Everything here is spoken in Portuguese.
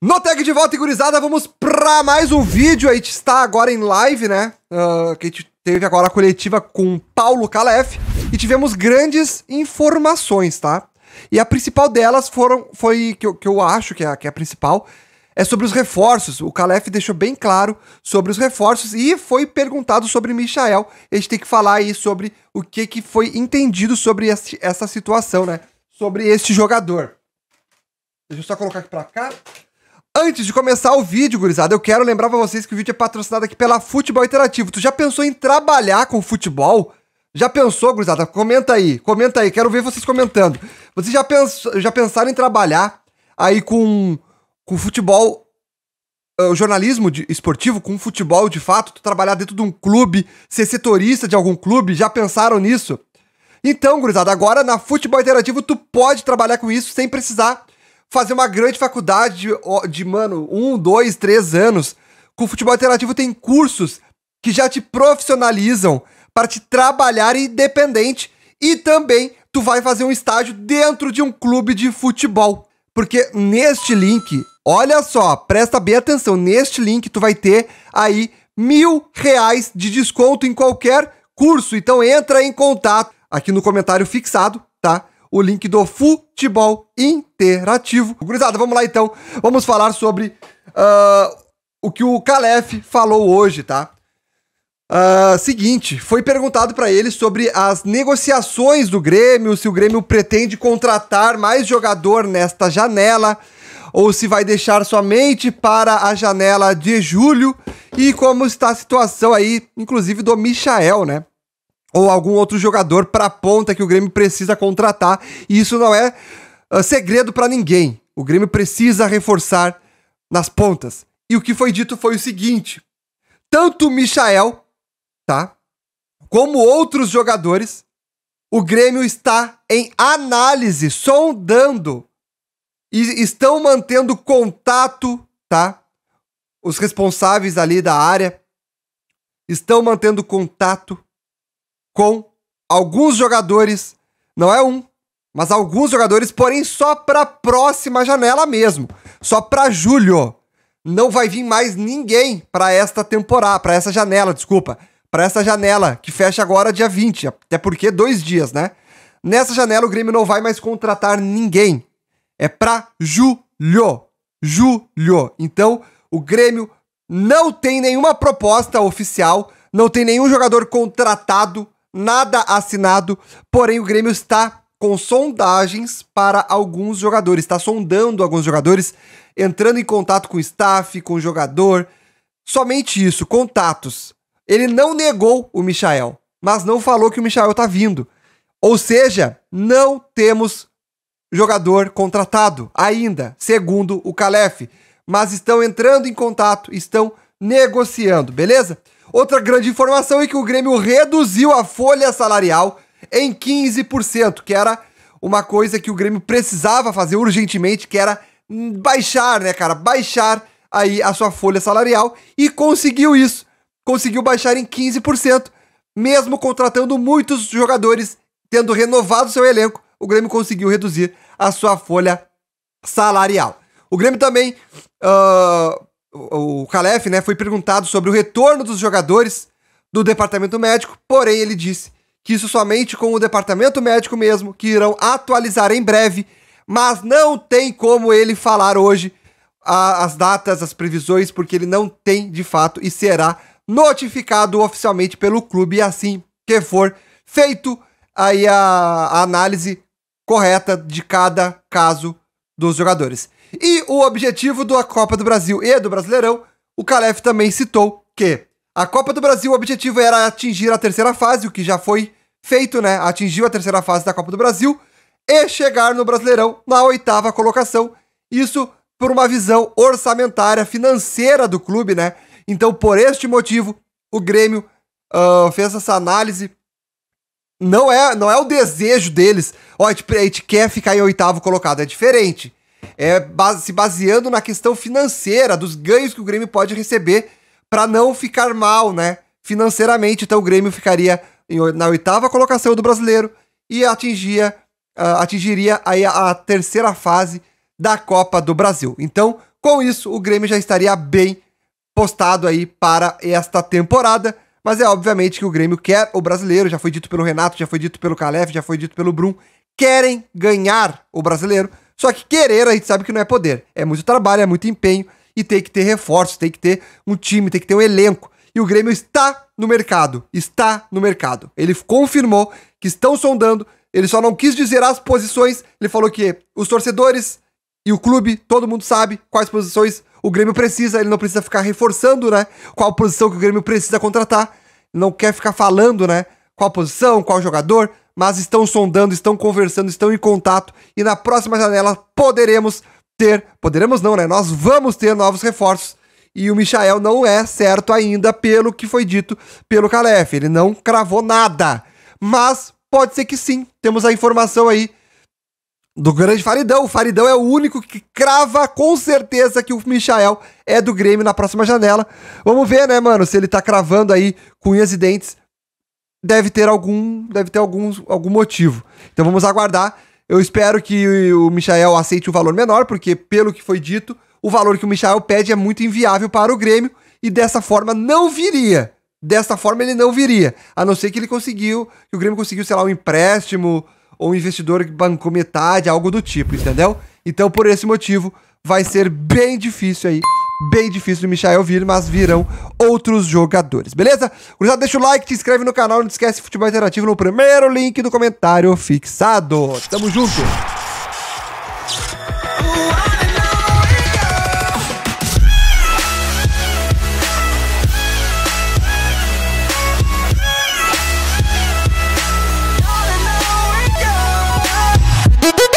No tag de volta, gurizada, vamos pra mais um vídeo. A gente está agora em live, né? Uh, que a gente teve agora a coletiva com Paulo Calef e tivemos grandes informações, tá? E a principal delas foram, foi, que eu, que eu acho que é, que é a principal, é sobre os reforços. O Calef deixou bem claro sobre os reforços e foi perguntado sobre Michael. A gente tem que falar aí sobre o que, que foi entendido sobre esse, essa situação, né? Sobre este jogador. Deixa eu só colocar aqui pra cá. Antes de começar o vídeo, gurizada, eu quero lembrar pra vocês que o vídeo é patrocinado aqui pela Futebol Interativo. Tu já pensou em trabalhar com futebol? Já pensou, gurizada? Comenta aí, comenta aí, quero ver vocês comentando. Vocês já, pens já pensaram em trabalhar aí com, com futebol, uh, jornalismo de, esportivo, com futebol de fato? Tu trabalhar dentro de um clube, ser setorista de algum clube? Já pensaram nisso? Então, gurizada, agora na Futebol Interativo tu pode trabalhar com isso sem precisar fazer uma grande faculdade de, de mano, um, dois, três anos. Com futebol alternativo tem cursos que já te profissionalizam para te trabalhar independente e também tu vai fazer um estágio dentro de um clube de futebol. Porque neste link, olha só, presta bem atenção, neste link tu vai ter aí mil reais de desconto em qualquer curso. Então entra em contato aqui no comentário fixado, tá? o link do futebol interativo. Gurizada, vamos lá então. Vamos falar sobre uh, o que o Calef falou hoje, tá? Uh, seguinte, foi perguntado para ele sobre as negociações do Grêmio, se o Grêmio pretende contratar mais jogador nesta janela ou se vai deixar somente para a janela de julho e como está a situação aí, inclusive do Michael, né? ou algum outro jogador para a ponta que o Grêmio precisa contratar. E isso não é uh, segredo para ninguém. O Grêmio precisa reforçar nas pontas. E o que foi dito foi o seguinte: tanto o Michael, tá? Como outros jogadores, o Grêmio está em análise, sondando e estão mantendo contato, tá? Os responsáveis ali da área estão mantendo contato com alguns jogadores, não é um, mas alguns jogadores, porém só para próxima janela mesmo, só para julho. Não vai vir mais ninguém para esta temporada, para essa janela, desculpa, para essa janela que fecha agora dia 20, até porque dois dias, né? Nessa janela o Grêmio não vai mais contratar ninguém. É para julho. Julho. Então, o Grêmio não tem nenhuma proposta oficial, não tem nenhum jogador contratado nada assinado, porém o Grêmio está com sondagens para alguns jogadores, está sondando alguns jogadores, entrando em contato com o staff, com o jogador. Somente isso, contatos. Ele não negou o Michael, mas não falou que o Michael está vindo. Ou seja, não temos jogador contratado ainda, segundo o Calef. Mas estão entrando em contato, estão negociando, beleza? Outra grande informação é que o Grêmio reduziu a folha salarial em 15%, que era uma coisa que o Grêmio precisava fazer urgentemente, que era baixar, né, cara? Baixar aí a sua folha salarial e conseguiu isso. Conseguiu baixar em 15%, mesmo contratando muitos jogadores, tendo renovado seu elenco, o Grêmio conseguiu reduzir a sua folha salarial. O Grêmio também uh, o Calef, né, foi perguntado sobre o retorno dos jogadores do departamento médico, porém ele disse que isso somente com o departamento médico mesmo, que irão atualizar em breve, mas não tem como ele falar hoje a, as datas, as previsões, porque ele não tem de fato e será notificado oficialmente pelo clube e assim que for feito aí a, a análise correta de cada caso dos jogadores. E o objetivo da Copa do Brasil e do Brasileirão, o Calef também citou que a Copa do Brasil, o objetivo era atingir a terceira fase, o que já foi feito, né? Atingiu a terceira fase da Copa do Brasil e chegar no Brasileirão na oitava colocação. Isso por uma visão orçamentária, financeira do clube, né? Então, por este motivo, o Grêmio uh, fez essa análise. Não é, não é o desejo deles. Ó, a gente quer ficar em oitavo colocado, é diferente é, base, se baseando na questão financeira, dos ganhos que o Grêmio pode receber para não ficar mal, né? Financeiramente, então o Grêmio ficaria em, na oitava colocação do brasileiro e atingia, uh, atingiria aí a, a terceira fase da Copa do Brasil. Então, com isso, o Grêmio já estaria bem postado aí para esta temporada. Mas é obviamente que o Grêmio quer o brasileiro, já foi dito pelo Renato, já foi dito pelo Calef, já foi dito pelo Brum, querem ganhar o brasileiro só que querer a gente sabe que não é poder. É muito trabalho, é muito empenho e tem que ter reforço, tem que ter um time, tem que ter um elenco. E o Grêmio está no mercado, está no mercado. Ele confirmou que estão sondando, ele só não quis dizer as posições. Ele falou que os torcedores e o clube, todo mundo sabe quais posições o Grêmio precisa, ele não precisa ficar reforçando, né? Qual posição que o Grêmio precisa contratar. não quer ficar falando, né? Qual posição, qual jogador mas estão sondando, estão conversando, estão em contato e na próxima janela poderemos ter, poderemos não, né? Nós vamos ter novos reforços e o Michael não é certo ainda pelo que foi dito pelo Calef, ele não cravou nada. Mas pode ser que sim. Temos a informação aí do grande Faridão. O Faridão é o único que crava com certeza que o Michael é do Grêmio na próxima janela. Vamos ver, né, mano, se ele tá cravando aí com unhas e dentes deve ter algum, deve ter algum, algum motivo. Então vamos aguardar. Eu espero que o Michael aceite o valor menor, porque pelo que foi dito, o valor que o Michael pede é muito inviável para o Grêmio e dessa forma não viria. Dessa forma ele não viria, a não ser que ele conseguiu, que o Grêmio conseguiu, sei lá, um empréstimo ou um investidor que bancou metade, algo do tipo, entendeu? Então por esse motivo vai ser bem difícil aí bem difícil do Michael vir, mas virão outros jogadores, beleza? Gurizada, deixa o like, te inscreve no canal, não esquece Futebol Interativo no primeiro link do comentário fixado. Tamo junto!